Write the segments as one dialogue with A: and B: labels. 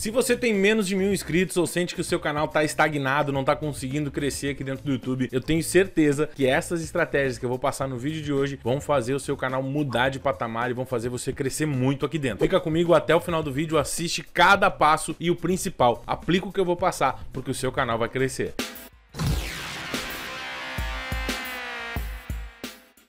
A: Se você tem menos de mil inscritos ou sente que o seu canal está estagnado, não está conseguindo crescer aqui dentro do YouTube, eu tenho certeza que essas estratégias que eu vou passar no vídeo de hoje vão fazer o seu canal mudar de patamar e vão fazer você crescer muito aqui dentro. Fica comigo até o final do vídeo, assiste cada passo e o principal, aplica o que eu vou passar porque o seu canal vai crescer.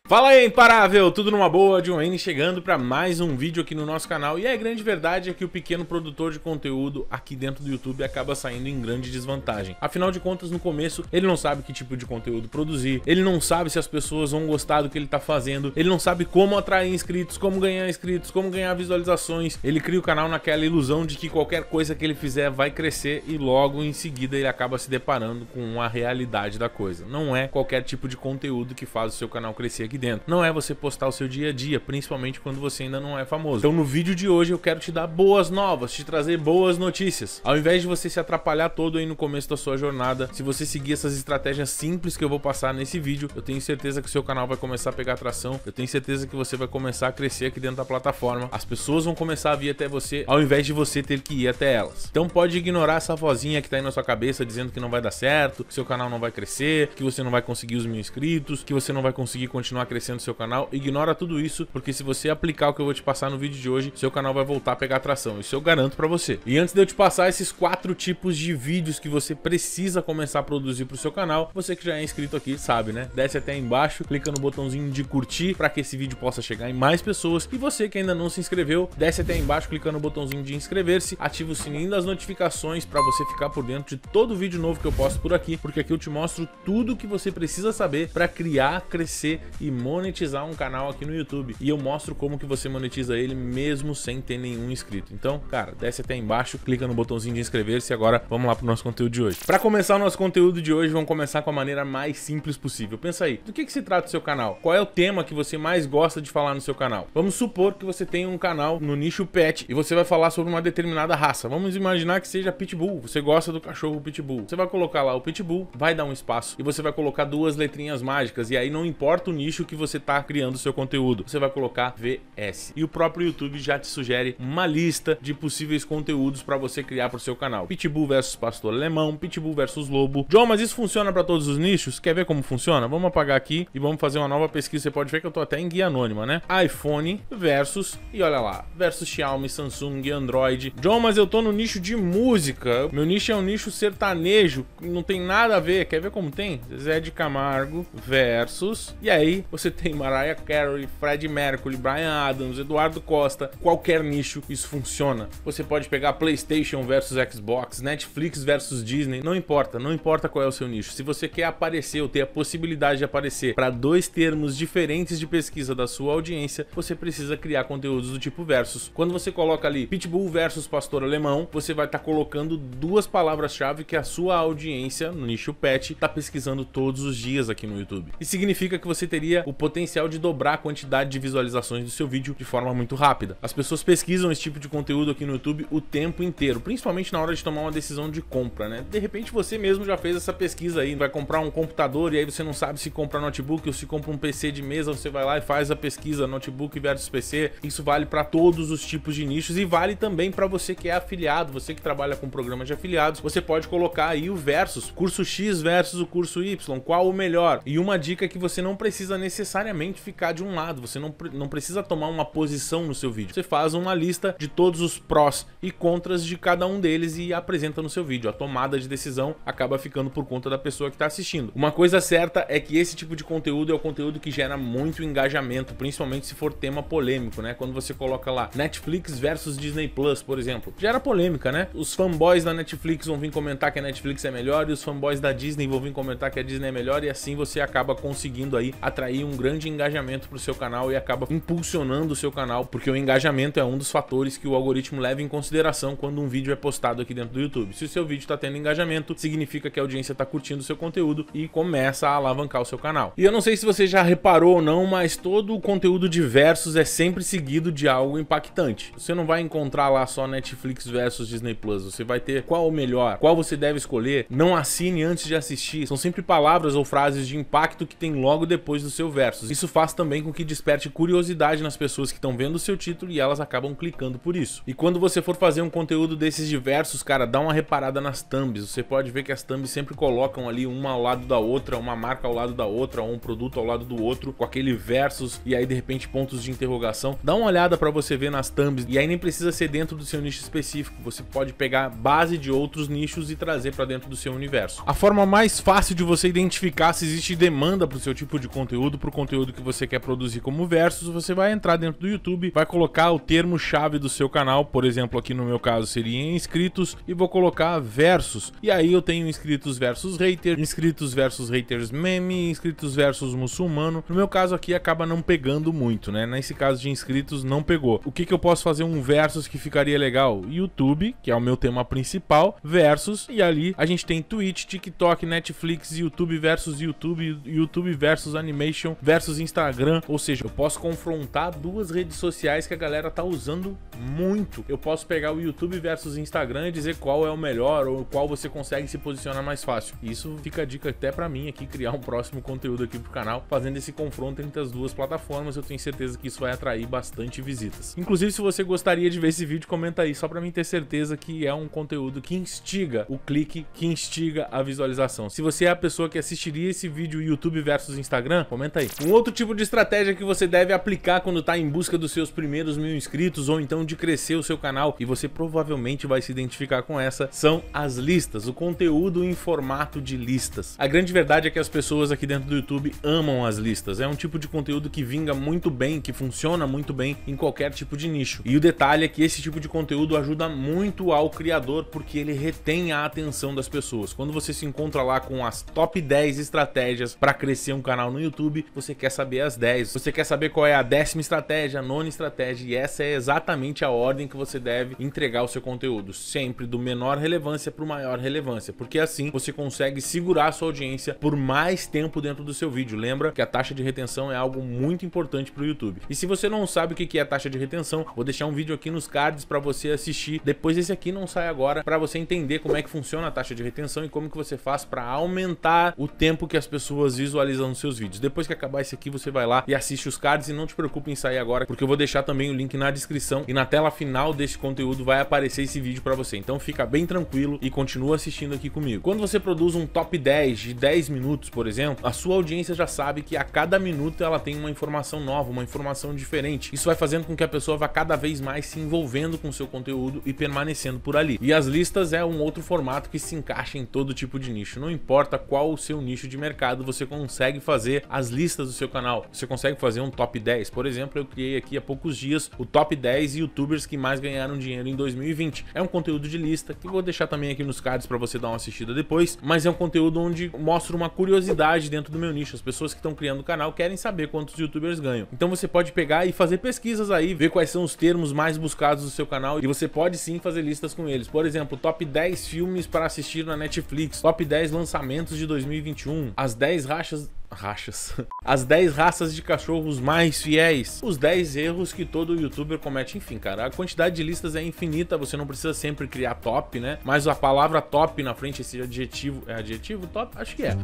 A: Fala aí, imparável! Tudo numa boa? John Wayne chegando para mais um vídeo aqui no nosso canal. E a grande verdade é que o pequeno produtor de conteúdo aqui dentro do YouTube acaba saindo em grande desvantagem. Afinal de contas, no começo, ele não sabe que tipo de conteúdo produzir, ele não sabe se as pessoas vão gostar do que ele tá fazendo, ele não sabe como atrair inscritos, como ganhar inscritos, como ganhar visualizações. Ele cria o canal naquela ilusão de que qualquer coisa que ele fizer vai crescer e logo em seguida ele acaba se deparando com a realidade da coisa. Não é qualquer tipo de conteúdo que faz o seu canal crescer aqui dentro. Não é você postar o seu dia a dia, principalmente quando você ainda não é famoso. Então no vídeo de hoje eu quero te dar boas novas, te trazer boas notícias. Ao invés de você se atrapalhar todo aí no começo da sua jornada, se você seguir essas estratégias simples que eu vou passar nesse vídeo, eu tenho certeza que o seu canal vai começar a pegar atração, eu tenho certeza que você vai começar a crescer aqui dentro da plataforma, as pessoas vão começar a vir até você, ao invés de você ter que ir até elas. Então pode ignorar essa vozinha que tá aí na sua cabeça dizendo que não vai dar certo, que seu canal não vai crescer, que você não vai conseguir os mil inscritos, que você não vai conseguir continuar crescendo seu canal, ignora tudo isso, porque se você aplicar o que eu vou te passar no vídeo de hoje, seu canal vai voltar a pegar atração. Isso eu garanto para você. E antes de eu te passar esses quatro tipos de vídeos que você precisa começar a produzir pro seu canal, você que já é inscrito aqui sabe, né? Desce até embaixo, clica no botãozinho de curtir para que esse vídeo possa chegar em mais pessoas. E você que ainda não se inscreveu, desce até embaixo, clica no botãozinho de inscrever-se, ativa o sininho das notificações para você ficar por dentro de todo vídeo novo que eu posto por aqui, porque aqui eu te mostro tudo que você precisa saber para criar, crescer e monetizar um canal aqui no YouTube. E eu mostro como que você monetiza ele mesmo sem ter nenhum inscrito. Então, cara, desce até embaixo, clica no botãozinho de inscrever-se. Agora vamos lá pro nosso conteúdo de hoje. Para começar o nosso conteúdo de hoje, vamos começar com a maneira mais simples possível. Pensa aí, do que, que se trata o seu canal? Qual é o tema que você mais gosta de falar no seu canal? Vamos supor que você tem um canal no nicho pet e você vai falar sobre uma determinada raça. Vamos imaginar que seja pitbull. Você gosta do cachorro pitbull. Você vai colocar lá o pitbull, vai dar um espaço e você vai colocar duas letrinhas mágicas. E aí não importa o nicho que você está criando o seu conteúdo. Você vai colocar VS. E o próprio YouTube já te sugere uma lista de possíveis conteúdos para você criar para o seu canal. Pitbull versus pastor alemão, Pitbull versus lobo. João, mas isso funciona para todos os nichos? Quer ver como funciona? Vamos apagar aqui e vamos fazer uma nova pesquisa. Você pode ver que eu estou até em guia anônima, né? iPhone versus, e olha lá, versus Xiaomi, Samsung, Android. João, mas eu estou no nicho de música. Meu nicho é um nicho sertanejo, não tem nada a ver. Quer ver como tem? Zé de Camargo versus. E aí, você tem Mariah Carey, Fred Mercury, Brian Adams, Eduardo Costa, qualquer nicho isso funciona. Você pode pegar PlayStation versus Xbox, Netflix versus Disney, não importa, não importa qual é o seu nicho. Se você quer aparecer ou ter a possibilidade de aparecer para dois termos diferentes de pesquisa da sua audiência, você precisa criar conteúdos do tipo versus. Quando você coloca ali Pitbull versus Pastor Alemão, você vai estar tá colocando duas palavras-chave que a sua audiência no nicho pet está pesquisando todos os dias aqui no YouTube. E significa que você teria teria o potencial de dobrar a quantidade de visualizações do seu vídeo de forma muito rápida. As pessoas pesquisam esse tipo de conteúdo aqui no YouTube o tempo inteiro, principalmente na hora de tomar uma decisão de compra, né? De repente você mesmo já fez essa pesquisa aí, vai comprar um computador e aí você não sabe se comprar notebook ou se compra um PC de mesa, você vai lá e faz a pesquisa notebook versus PC. Isso vale para todos os tipos de nichos e vale também para você que é afiliado, você que trabalha com programas de afiliados, você pode colocar aí o versus, curso X versus o curso Y, qual o melhor? E uma dica que você não precisa necessariamente necessariamente ficar de um lado, você não, não precisa tomar uma posição no seu vídeo. Você faz uma lista de todos os prós e contras de cada um deles e apresenta no seu vídeo. A tomada de decisão acaba ficando por conta da pessoa que está assistindo. Uma coisa certa é que esse tipo de conteúdo é o conteúdo que gera muito engajamento, principalmente se for tema polêmico, né? Quando você coloca lá Netflix versus Disney Plus, por exemplo, gera polêmica, né? Os fanboys da Netflix vão vir comentar que a Netflix é melhor e os fanboys da Disney vão vir comentar que a Disney é melhor e assim você acaba conseguindo aí atrair ali um grande engajamento para o seu canal e acaba impulsionando o seu canal, porque o engajamento é um dos fatores que o algoritmo leva em consideração quando um vídeo é postado aqui dentro do YouTube. Se o seu vídeo está tendo engajamento, significa que a audiência está curtindo o seu conteúdo e começa a alavancar o seu canal. E eu não sei se você já reparou ou não, mas todo o conteúdo de versus é sempre seguido de algo impactante. Você não vai encontrar lá só Netflix versus Disney Plus, você vai ter qual o melhor, qual você deve escolher, não assine antes de assistir. São sempre palavras ou frases de impacto que tem logo depois do seu o Versus. Isso faz também com que desperte curiosidade nas pessoas que estão vendo o seu título e elas acabam clicando por isso. E quando você for fazer um conteúdo desses diversos, cara, dá uma reparada nas thumbs. Você pode ver que as thumbs sempre colocam ali uma ao lado da outra, uma marca ao lado da outra, ou um produto ao lado do outro, com aquele versus e aí de repente pontos de interrogação. Dá uma olhada para você ver nas thumbs e aí nem precisa ser dentro do seu nicho específico. Você pode pegar base de outros nichos e trazer para dentro do seu universo. A forma mais fácil de você identificar se existe demanda para o seu tipo de conteúdo para o conteúdo que você quer produzir como versos você vai entrar dentro do YouTube, vai colocar o termo-chave do seu canal, por exemplo, aqui no meu caso seria inscritos, e vou colocar versos E aí eu tenho inscritos versus haters, inscritos versus haters meme, inscritos versus muçulmano. No meu caso aqui acaba não pegando muito, né? Nesse caso de inscritos não pegou. O que, que eu posso fazer um versus que ficaria legal? YouTube, que é o meu tema principal, versus, e ali a gente tem Twitch, TikTok, Netflix, YouTube versus YouTube, YouTube versus Animation, PlayStation versus Instagram, ou seja, eu posso confrontar duas redes sociais que a galera tá usando muito. Eu posso pegar o YouTube versus Instagram e dizer qual é o melhor ou qual você consegue se posicionar mais fácil. Isso fica a dica até para mim aqui criar um próximo conteúdo aqui pro canal, fazendo esse confronto entre as duas plataformas. Eu tenho certeza que isso vai atrair bastante visitas. Inclusive, se você gostaria de ver esse vídeo, comenta aí só para mim ter certeza que é um conteúdo que instiga o clique, que instiga a visualização. Se você é a pessoa que assistiria esse vídeo YouTube versus Instagram, comenta aí. Um outro tipo de estratégia que você deve aplicar quando está em busca dos seus primeiros mil inscritos ou então de crescer o seu canal e você provavelmente vai se identificar com essa são as listas, o conteúdo em formato de listas. A grande verdade é que as pessoas aqui dentro do YouTube amam as listas. É um tipo de conteúdo que vinga muito bem, que funciona muito bem em qualquer tipo de nicho. E o detalhe é que esse tipo de conteúdo ajuda muito ao criador porque ele retém a atenção das pessoas. Quando você se encontra lá com as top 10 estratégias para crescer um canal no YouTube, você quer saber as 10. Você quer saber qual é a décima estratégia, a nona estratégia, e essa é exatamente a ordem que você deve entregar o seu conteúdo, sempre do menor relevância para o maior relevância, porque assim você consegue segurar a sua audiência por mais tempo dentro do seu vídeo. Lembra que a taxa de retenção é algo muito importante para o YouTube. E se você não sabe o que é a taxa de retenção, vou deixar um vídeo aqui nos cards para você assistir. Depois esse aqui não sai agora para você entender como é que funciona a taxa de retenção e como que você faz para aumentar o tempo que as pessoas visualizam os seus vídeos. Depois que acabar esse aqui, você vai lá e assiste os cards e não te preocupe em sair agora, porque eu vou deixar também o link na descrição e na tela final desse conteúdo vai aparecer esse vídeo para você. Então fica bem tranquilo e continua assistindo aqui comigo. Quando você produz um top 10 de 10 minutos, por exemplo, a sua audiência já sabe que a cada minuto ela tem uma informação nova, uma informação diferente. Isso vai fazendo com que a pessoa vá cada vez mais se envolvendo com o seu conteúdo e permanecendo por ali. E as listas é um outro formato que se encaixa em todo tipo de nicho. Não importa qual o seu nicho de mercado, você consegue fazer as listas listas do seu canal. Você consegue fazer um top 10. Por exemplo, eu criei aqui há poucos dias o top 10 youtubers que mais ganharam dinheiro em 2020. É um conteúdo de lista que eu vou deixar também aqui nos cards para você dar uma assistida depois, mas é um conteúdo onde mostra uma curiosidade dentro do meu nicho. As pessoas que estão criando o canal querem saber quantos youtubers ganham. Então você pode pegar e fazer pesquisas aí, ver quais são os termos mais buscados do seu canal e você pode sim fazer listas com eles. Por exemplo, top 10 filmes para assistir na Netflix, top 10 lançamentos de 2021, as 10 rachas rachas. As 10 raças de cachorros mais fiéis. Os 10 erros que todo youtuber comete. Enfim, cara, a quantidade de listas é infinita, você não precisa sempre criar top, né? Mas a palavra top na frente, esse adjetivo. É adjetivo? Top? Acho que é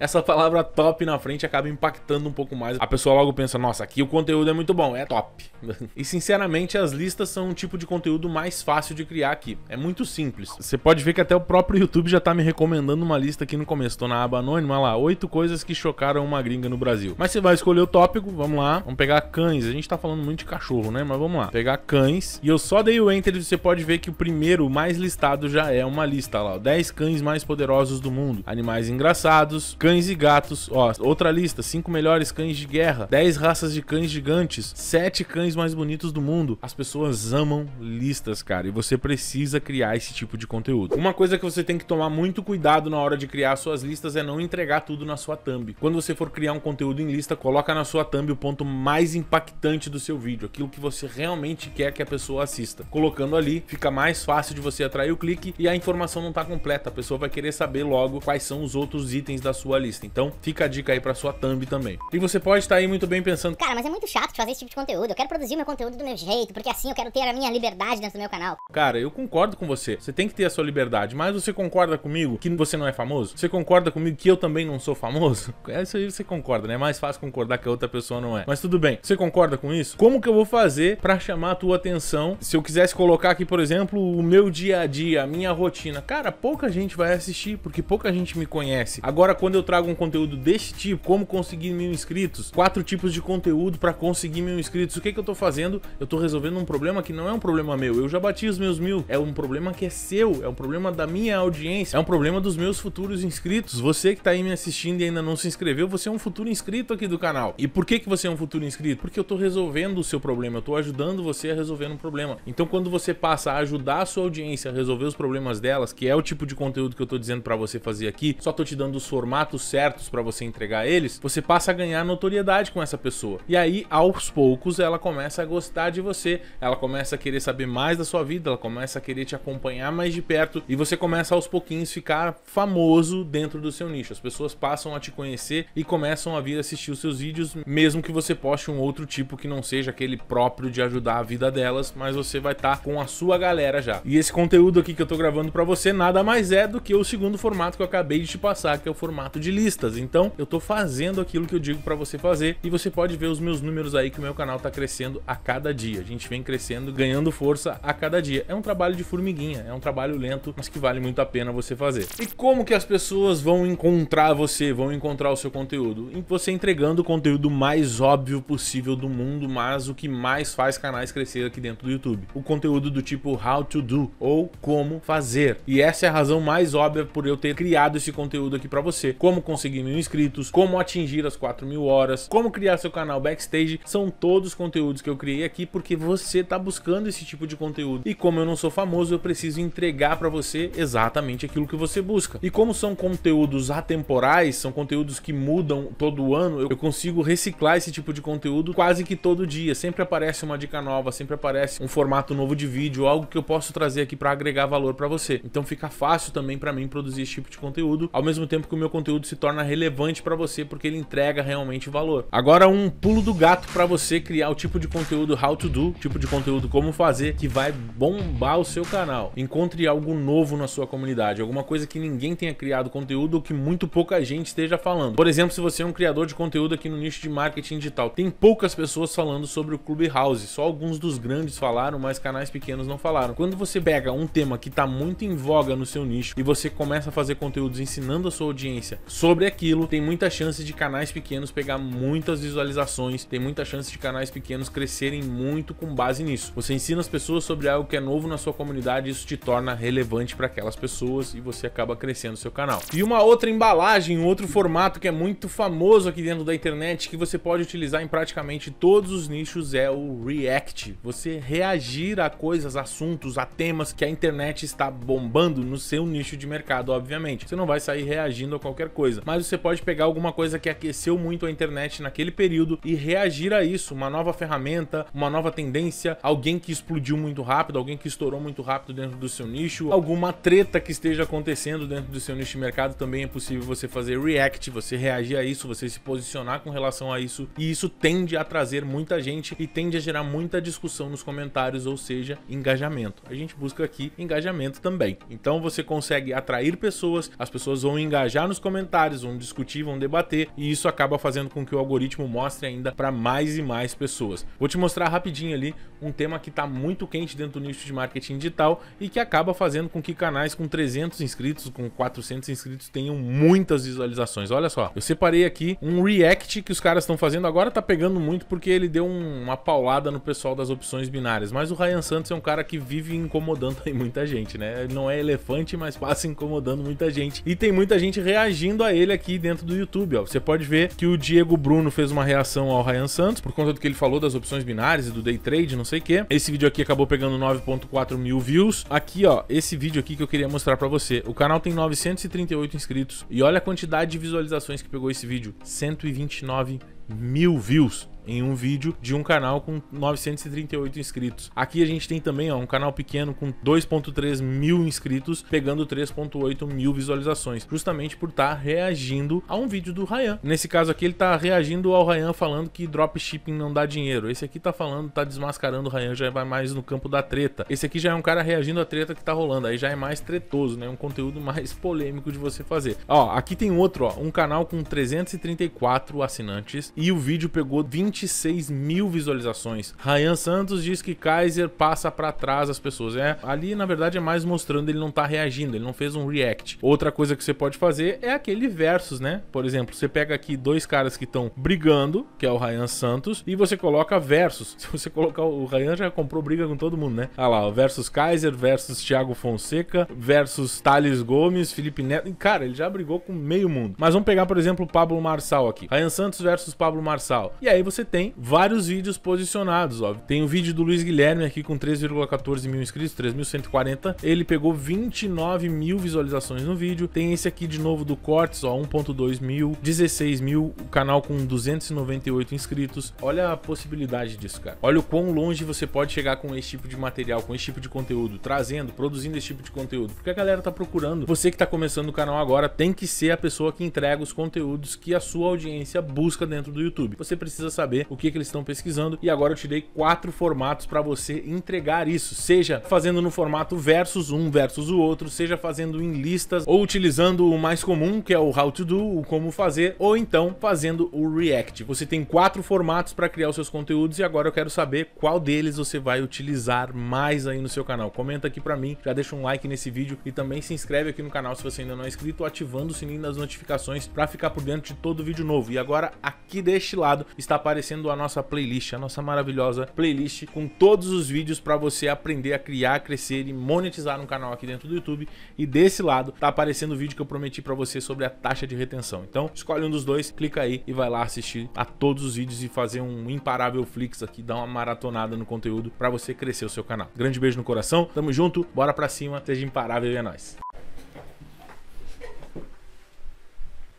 A: essa palavra top na frente acaba impactando um pouco mais. A pessoa logo pensa, nossa, aqui o conteúdo é muito bom, é top. e sinceramente, as listas são um tipo de conteúdo mais fácil de criar aqui. É muito simples. Você pode ver que até o próprio YouTube já tá me recomendando uma lista aqui no começo. Tô na aba anônima, olha lá, oito coisas que chocaram uma gringa no Brasil. Mas você vai escolher o tópico, vamos lá, vamos pegar cães. A gente tá falando muito de cachorro, né? Mas vamos lá, pegar cães. E eu só dei o enter e você pode ver que o primeiro mais listado já é uma lista, olha lá, 10 cães mais poderosos do mundo. Animais engraçados, cães cães e gatos. Ó, outra lista: 5 melhores cães de guerra, 10 raças de cães gigantes, 7 cães mais bonitos do mundo. As pessoas amam listas, cara, e você precisa criar esse tipo de conteúdo. Uma coisa que você tem que tomar muito cuidado na hora de criar suas listas é não entregar tudo na sua thumb. Quando você for criar um conteúdo em lista, coloca na sua thumb o ponto mais impactante do seu vídeo, aquilo que você realmente quer que a pessoa assista. Colocando ali, fica mais fácil de você atrair o clique e a informação não está completa. A pessoa vai querer saber logo quais são os outros itens da sua lista. Então, fica a dica aí pra sua thumb também. E você pode estar aí muito bem pensando, cara, mas é muito chato fazer esse tipo de conteúdo. Eu quero produzir meu conteúdo do meu jeito, porque assim eu quero ter a minha liberdade dentro do meu canal. Cara, eu concordo com você. Você tem que ter a sua liberdade, mas você concorda comigo que você não é famoso? Você concorda comigo que eu também não sou famoso? É isso aí você concorda, né? É mais fácil concordar que a outra pessoa não é. Mas tudo bem. Você concorda com isso? Como que eu vou fazer para chamar a tua atenção? Se eu quisesse colocar aqui, por exemplo, o meu dia a dia, a minha rotina, cara, pouca gente vai assistir porque pouca gente me conhece. Agora quando eu trago um conteúdo desse tipo, como conseguir mil inscritos, quatro tipos de conteúdo para conseguir mil inscritos, o que, que eu tô fazendo? Eu tô resolvendo um problema que não é um problema meu, eu já bati os meus mil, é um problema que é seu, é um problema da minha audiência, é um problema dos meus futuros inscritos. Você que tá aí me assistindo e ainda não se inscreveu, você é um futuro inscrito aqui do canal. E por que, que você é um futuro inscrito? Porque eu tô resolvendo o seu problema, eu tô ajudando você a resolver um problema. Então quando você passa a ajudar a sua audiência a resolver os problemas delas, que é o tipo de conteúdo que eu tô dizendo para você fazer aqui, só tô te dando os formatos formatos certos para você entregar eles, você passa a ganhar notoriedade com essa pessoa. E aí, aos poucos, ela começa a gostar de você, ela começa a querer saber mais da sua vida, ela começa a querer te acompanhar mais de perto e você começa aos pouquinhos ficar famoso dentro do seu nicho. As pessoas passam a te conhecer e começam a vir assistir os seus vídeos, mesmo que você poste um outro tipo que não seja aquele próprio de ajudar a vida delas, mas você vai estar tá com a sua galera já. E esse conteúdo aqui que eu tô gravando para você nada mais é do que o segundo formato que eu acabei de te passar, que é o formato de listas. Então, eu tô fazendo aquilo que eu digo para você fazer e você pode ver os meus números aí que o meu canal tá crescendo a cada dia. A gente vem crescendo, ganhando força a cada dia. É um trabalho de formiguinha, é um trabalho lento, mas que vale muito a pena você fazer. E como que as pessoas vão encontrar você, vão encontrar o seu conteúdo? Você entregando o conteúdo mais óbvio possível do mundo, mas o que mais faz canais crescer aqui dentro do YouTube. O conteúdo do tipo how to do ou como fazer. E essa é a razão mais óbvia por eu ter criado esse conteúdo aqui para você. Como como conseguir mil inscritos, como atingir as 4 mil horas, como criar seu canal backstage, são todos conteúdos que eu criei aqui porque você está buscando esse tipo de conteúdo. E como eu não sou famoso, eu preciso entregar para você exatamente aquilo que você busca. E como são conteúdos atemporais, são conteúdos que mudam todo ano, eu consigo reciclar esse tipo de conteúdo quase que todo dia. Sempre aparece uma dica nova, sempre aparece um formato novo de vídeo, algo que eu posso trazer aqui para agregar valor para você. Então fica fácil também para mim produzir esse tipo de conteúdo, ao mesmo tempo que o meu conteúdo conteúdo se torna relevante para você porque ele entrega realmente valor. Agora um pulo do gato para você criar o tipo de conteúdo how to do, tipo de conteúdo como fazer que vai bombar o seu canal. Encontre algo novo na sua comunidade, alguma coisa que ninguém tenha criado conteúdo ou que muito pouca gente esteja falando. Por exemplo, se você é um criador de conteúdo aqui no nicho de marketing digital, tem poucas pessoas falando sobre o Clubhouse, só alguns dos grandes falaram, mas canais pequenos não falaram. Quando você pega um tema que está muito em voga no seu nicho e você começa a fazer conteúdos ensinando a sua audiência sobre aquilo, tem muita chance de canais pequenos pegar muitas visualizações, tem muita chance de canais pequenos crescerem muito com base nisso. Você ensina as pessoas sobre algo que é novo na sua comunidade, isso te torna relevante para aquelas pessoas e você acaba crescendo seu canal. E uma outra embalagem, um outro formato que é muito famoso aqui dentro da internet, que você pode utilizar em praticamente todos os nichos, é o React. Você reagir a coisas, assuntos, a temas que a internet está bombando no seu nicho de mercado, obviamente. Você não vai sair reagindo a qualquer coisa coisa, mas você pode pegar alguma coisa que aqueceu muito a internet naquele período e reagir a isso, uma nova ferramenta, uma nova tendência, alguém que explodiu muito rápido, alguém que estourou muito rápido dentro do seu nicho, alguma treta que esteja acontecendo dentro do seu nicho de mercado, também é possível você fazer react, você reagir a isso, você se posicionar com relação a isso, e isso tende a trazer muita gente e tende a gerar muita discussão nos comentários, ou seja, engajamento. A gente busca aqui engajamento também. Então você consegue atrair pessoas, as pessoas vão engajar nos comentários comentários, vão discutir, vão debater, e isso acaba fazendo com que o algoritmo mostre ainda para mais e mais pessoas. Vou te mostrar rapidinho ali um tema que está muito quente dentro do nicho de marketing digital e que acaba fazendo com que canais com 300 inscritos, com 400 inscritos tenham muitas visualizações. Olha só, eu separei aqui um react que os caras estão fazendo agora tá pegando muito porque ele deu um, uma paulada no pessoal das opções binárias, mas o Ryan Santos é um cara que vive incomodando aí muita gente, né? não é elefante, mas passa incomodando muita gente. E tem muita gente reagindo reagindo a ele aqui dentro do YouTube. Ó. Você pode ver que o Diego Bruno fez uma reação ao Ryan Santos por conta do que ele falou das opções binárias e do day trade, não sei o que. Esse vídeo aqui acabou pegando 9.4 mil views. Aqui, ó, esse vídeo aqui que eu queria mostrar para você. O canal tem 938 inscritos e olha a quantidade de visualizações que pegou esse vídeo, 129 mil views em um vídeo de um canal com 938 inscritos. Aqui a gente tem também ó, um canal pequeno com 2.3 mil inscritos, pegando 3.8 mil visualizações, justamente por estar tá reagindo a um vídeo do Ryan. Nesse caso aqui, ele está reagindo ao Ryan falando que dropshipping não dá dinheiro. Esse aqui está falando, está desmascarando o Ryan, já vai mais no campo da treta. Esse aqui já é um cara reagindo à treta que está rolando, aí já é mais tretoso, né? Um conteúdo mais polêmico de você fazer. Ó, aqui tem outro, ó, um canal com 334 assinantes e o vídeo pegou 26 mil visualizações. Ryan Santos diz que Kaiser passa para trás as pessoas. É, ali na verdade é mais mostrando ele não tá reagindo, ele não fez um react. Outra coisa que você pode fazer é aquele versus, né? Por exemplo, você pega aqui dois caras que estão brigando, que é o Ryan Santos, e você coloca versus. Se você colocar o Ryan já comprou briga com todo mundo, né? Ah lá, ó, versus Kaiser, versus Thiago Fonseca, versus Thales Gomes, Felipe Neto. E, cara, ele já brigou com meio mundo. Mas vamos pegar, por exemplo, o Pablo Marçal aqui. Ryan Santos versus Pablo Pablo Marçal. E aí você tem vários vídeos posicionados, ó. Tem o vídeo do Luiz Guilherme aqui com 3,14 mil inscritos, 3.140. Ele pegou 29 mil visualizações no vídeo. Tem esse aqui de novo do Cortes, ó, 1.2 mil, 16 mil, o canal com 298 inscritos. Olha a possibilidade disso, cara. Olha o quão longe você pode chegar com esse tipo de material, com esse tipo de conteúdo, trazendo, produzindo esse tipo de conteúdo. Porque a galera tá procurando. Você que tá começando o canal agora tem que ser a pessoa que entrega os conteúdos que a sua audiência busca dentro do do YouTube. Você precisa saber o que, que eles estão pesquisando e agora eu te dei quatro formatos para você entregar isso, seja fazendo no formato versus um versus o outro, seja fazendo em listas ou utilizando o mais comum, que é o how to do, o como fazer, ou então fazendo o react. Você tem quatro formatos para criar os seus conteúdos e agora eu quero saber qual deles você vai utilizar mais aí no seu canal. Comenta aqui para mim, já deixa um like nesse vídeo e também se inscreve aqui no canal se você ainda não é inscrito, ativando o sininho das notificações para ficar por dentro de todo vídeo novo. E agora aqui dentro deste lado está aparecendo a nossa playlist, a nossa maravilhosa playlist com todos os vídeos para você aprender a criar, crescer e monetizar um canal aqui dentro do YouTube. E desse lado está aparecendo o vídeo que eu prometi para você sobre a taxa de retenção. Então, escolhe um dos dois, clica aí e vai lá assistir a todos os vídeos e fazer um imparável flix aqui, dar uma maratonada no conteúdo para você crescer o seu canal. Grande beijo no coração, tamo junto, bora para cima, seja imparável e é nóis.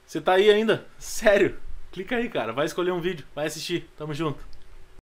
A: Você tá aí ainda? Sério? Clica aí, cara. Vai escolher um vídeo, vai assistir. Tamo junto.